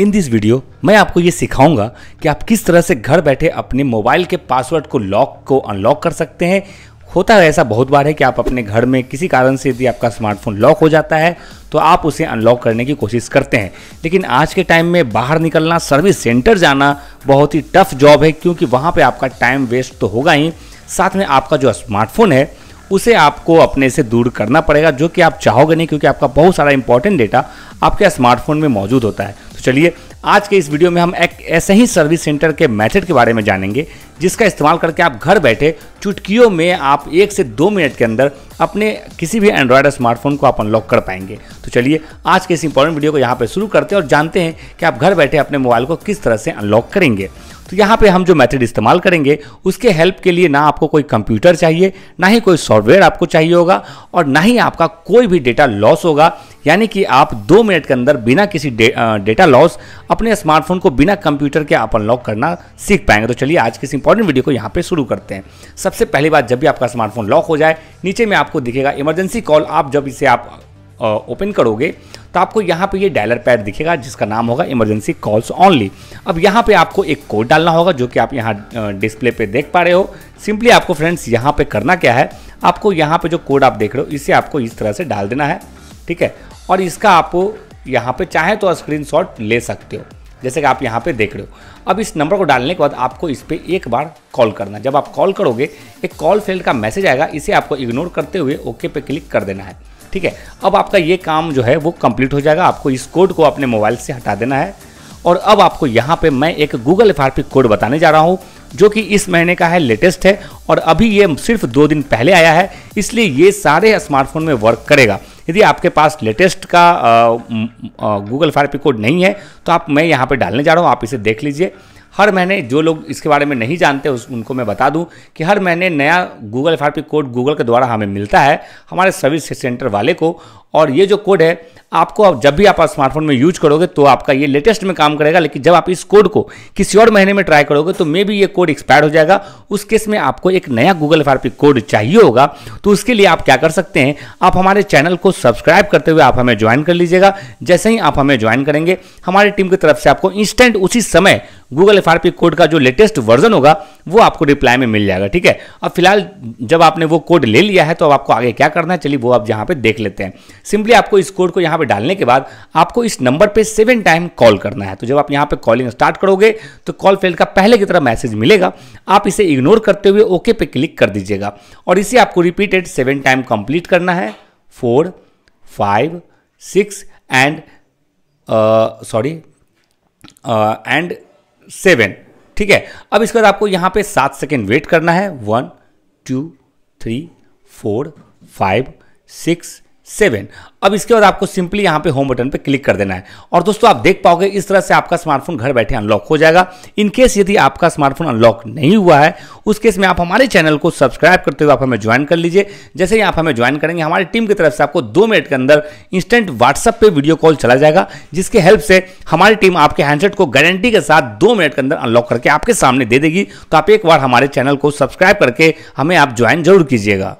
in this video मैं आपको ये सिखाऊंगा कि आप किस तरह से घर बैठे अपने मोबाइल के पासवर्ड को लॉक को अनलॉक कर सकते हैं होता है ऐसा बहुत बार है कि आप अपने घर में किसी कारण से यदि आपका स्मार्टफोन लॉक हो जाता है तो आप उसे अनलॉक करने की कोशिश करते हैं लेकिन आज के टाइम में बाहर निकलना सर्विस सेंटर जाना बहुत ही टफ जॉब है क्योंकि वहाँ पर आपका टाइम वेस्ट तो होगा ही साथ में आपका जो स्मार्टफोन है उसे आपको अपने से दूर करना पड़ेगा जो कि आप चाहोगे नहीं क्योंकि आपका बहुत सारा इंपॉर्टेंट डेटा आपके स्मार्टफोन में मौजूद होता है तो चलिए आज के इस वीडियो में हम एक ऐसे ही सर्विस सेंटर के मेथड के बारे में जानेंगे जिसका इस्तेमाल करके आप घर बैठे चुटकियों में आप एक से दो मिनट के अंदर अपने किसी भी एंड्रॉयड स्मार्टफोन को आप अनलॉक कर पाएंगे तो चलिए आज के इस इंपॉर्टेंट वीडियो को यहाँ पर शुरू करते हैं और जानते हैं कि आप घर बैठे अपने मोबाइल को किस तरह से अनलॉक करेंगे तो यहाँ पे हम जो मेथड इस्तेमाल करेंगे उसके हेल्प के लिए ना आपको कोई कंप्यूटर चाहिए ना ही कोई सॉफ्टवेयर आपको चाहिए होगा और ना ही आपका कोई भी डेटा लॉस होगा यानी कि आप दो मिनट के अंदर बिना किसी डेटा लॉस अपने स्मार्टफोन को बिना कंप्यूटर के आप अनलॉक करना सीख पाएंगे तो चलिए आज के इस इंपॉर्टेंट वीडियो को यहाँ पे शुरू करते हैं सबसे पहली बात जब भी आपका स्मार्टफोन लॉक हो जाए नीचे में आपको दिखेगा इमरजेंसी कॉल आप जब इसे आप ओपन करोगे तो आपको यहाँ पे ये डायलर पैड दिखेगा जिसका नाम होगा इमरजेंसी कॉल्स ऑनली अब यहाँ पे आपको एक कोड डालना होगा जो कि आप यहाँ डिस्प्ले पे देख पा रहे हो सिंपली आपको फ्रेंड्स यहाँ पे करना क्या है आपको यहाँ पे जो कोड आप देख रहे हो इसे आपको इस तरह से डाल देना है ठीक है और इसका आपको यहाँ पे चाहे तो स्क्रीनशॉट ले सकते हो जैसे कि आप यहाँ पे देख रहे हो अब इस नंबर को डालने के बाद आपको इस पर एक बार कॉल करना जब आप कॉल करोगे एक कॉल फेल्ड का मैसेज आएगा इसे आपको इग्नोर करते हुए ओके पे क्लिक कर देना है ठीक है अब आपका ये काम जो है वो कंप्लीट हो जाएगा आपको इस कोड को अपने मोबाइल से हटा देना है और अब आपको यहाँ पे मैं एक गूगल एफ कोड बताने जा रहा हूँ जो कि इस महीने का है लेटेस्ट है और अभी ये सिर्फ दो दिन पहले आया है इसलिए ये सारे स्मार्टफोन में वर्क करेगा यदि आपके पास लेटेस्ट का गूगल फायर पी कोड नहीं है तो आप मैं यहाँ पे डालने जा रहा हूँ आप इसे देख लीजिए हर महीने जो लोग इसके बारे में नहीं जानते उस उनको मैं बता दूं कि हर महीने नया गूगल एफ कोड गूगल के द्वारा हमें मिलता है हमारे सर्विस सेंटर वाले को और ये जो कोड है आपको आप जब भी आप स्मार्टफोन में यूज करोगे तो आपका ये लेटेस्ट में काम करेगा लेकिन जब आप इस कोड को किसी और महीने में ट्राई करोगे तो मे भी ये कोड एक्सपायर हो जाएगा उस केस में आपको एक नया गूगल एफ कोड चाहिए होगा तो उसके लिए आप क्या कर सकते हैं आप हमारे चैनल को सब्सक्राइब करते हुए आप हमें ज्वाइन कर लीजिएगा जैसे ही आप हमें ज्वाइन करेंगे हमारी टीम की तरफ से आपको इंस्टेंट उसी समय गूगल एफ कोड का जो लेटेस्ट वर्जन होगा वो आपको रिप्लाई में मिल जाएगा ठीक है अब फिलहाल जब आपने वो कोड ले लिया है तो अब आपको आगे क्या करना है चलिए वो आप यहाँ पे देख लेते हैं सिंपली आपको इस कोड को यहाँ यहाँ पे डालने के बाद आपको इस नंबर पे सेवन टाइम कॉल करना है तो जब आप यहाँ पे कॉलिंग स्टार्ट करोगे तो कॉल फेल का पहले की तरह मैसेज मिलेगा आप इसे इग्नोर करते हुए ओके पे क्लिक कर दीजिएगा और इसे आपको रिपीटेड सेवन टाइम कंप्लीट करना है four five six and sorry and seven ठीक है अब इसके बाद आपको यहाँ पे सात सेकेंड वेट करना है one two three four five six seven अब इसके बाद आपको सिंपली यहाँ पे होम बटन पे क्लिक कर देना है और दोस्तों आप देख पाओगे इस तरह से आपका स्मार्टफोन घर बैठे अनलॉक हो जाएगा इन केस यदि आपका स्मार्टफोन अनलॉक नहीं हुआ है उस केस में आप हमारे चैनल को सब्सक्राइब करते हुए आप हमें ज्वाइन कर लीजिए जैसे ही आप हमें ज्वाइन करेंगे हमारी टीम की तरफ से आपको दो मिनट के अंदर इंस्टेंट व्हाट्सअप पर वीडियो कॉल चला जाएगा जिसके हेल्प से हमारी टीम आपके हैंडसेट को गारंटी के साथ दो मिनट के अंदर अनलॉक करके आपके सामने दे देगी तो आप एक बार हमारे चैनल को सब्सक्राइब करके हमें आप ज्वाइन जरूर कीजिएगा